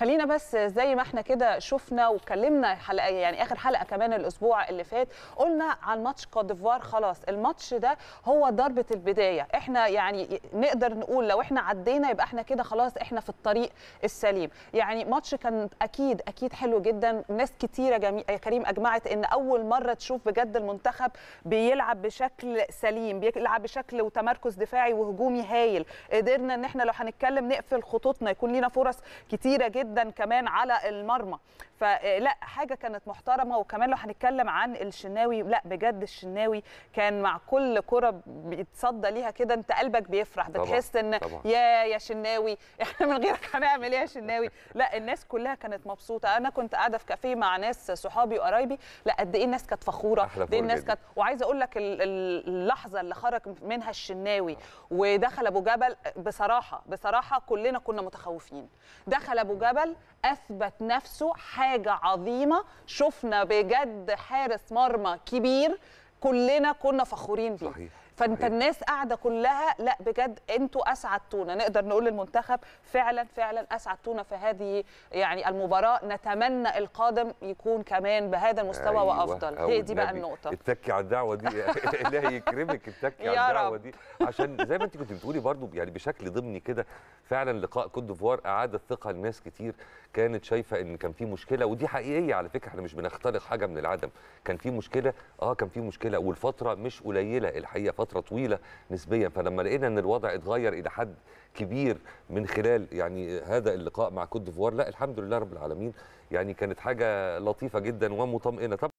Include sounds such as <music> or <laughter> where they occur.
خلينا بس زي ما احنا كده شفنا وكلمنا حلقه يعني اخر حلقه كمان الاسبوع اللي فات قلنا عن ماتش كوت ديفوار خلاص الماتش ده هو ضربه البدايه احنا يعني نقدر نقول لو احنا عدينا يبقى احنا كده خلاص احنا في الطريق السليم يعني ماتش كان اكيد اكيد حلو جدا ناس كتيره جميع كريم اجمعت ان اول مره تشوف بجد المنتخب بيلعب بشكل سليم بيلعب بشكل وتمركز دفاعي وهجومي هايل قدرنا ان احنا لو هنتكلم نقفل خطوطنا يكون لينا فرص كتيره جدا جدا كمان على المرمى فلا حاجه كانت محترمه وكمان لو هنتكلم عن الشناوي لا بجد الشناوي كان مع كل كره بيتصدى ليها كده انت قلبك بيفرح بتحس ان طبعا. يا يا شناوي <laughs> احنا من غيرك هنعمل ايه يا شناوي لا الناس كلها كانت مبسوطه انا كنت قاعده في كافيه مع ناس صحابي وقرايبي لا قد ايه الناس كانت فخوره قد ايه الناس كانت وعايزه اقول لك اللحظه اللي خرج منها الشناوي آه. ودخل ابو جبل بصراحه بصراحه كلنا كنا متخوفين دخل ابو جبل الجبل اثبت نفسه حاجه عظيمه شفنا بجد حارس مرمى كبير كلنا كنا فخورين بيه صحيح. فانت إيه. الناس قاعده كلها لا بجد انتوا اسعدتونا نقدر نقول للمنتخب فعلا فعلا اسعدتونا في هذه يعني المباراه نتمنى القادم يكون كمان بهذا المستوى أيوة. وافضل هي دي بقى النقطه اتكي على الدعوه دي <laughs> الله يكرمك اتكي على الدعوه دي عشان زي ما انت كنت بتقولي برضو يعني بشكل ضمني كده فعلا لقاء كوت ديفوار اعاد الثقه لناس كتير كانت شايفه ان كان في مشكله ودي حقيقيه على فكره احنا مش بنخترق حاجه من العدم كان في مشكله اه كان في مشكله والفتره مش قليله الحقيقه فترة فتره طويله نسبيا فلما لقينا ان الوضع اتغير الى حد كبير من خلال يعني هذا اللقاء مع كوت ديفوار لا الحمد لله رب العالمين يعني كانت حاجه لطيفه جدا ومطمئنه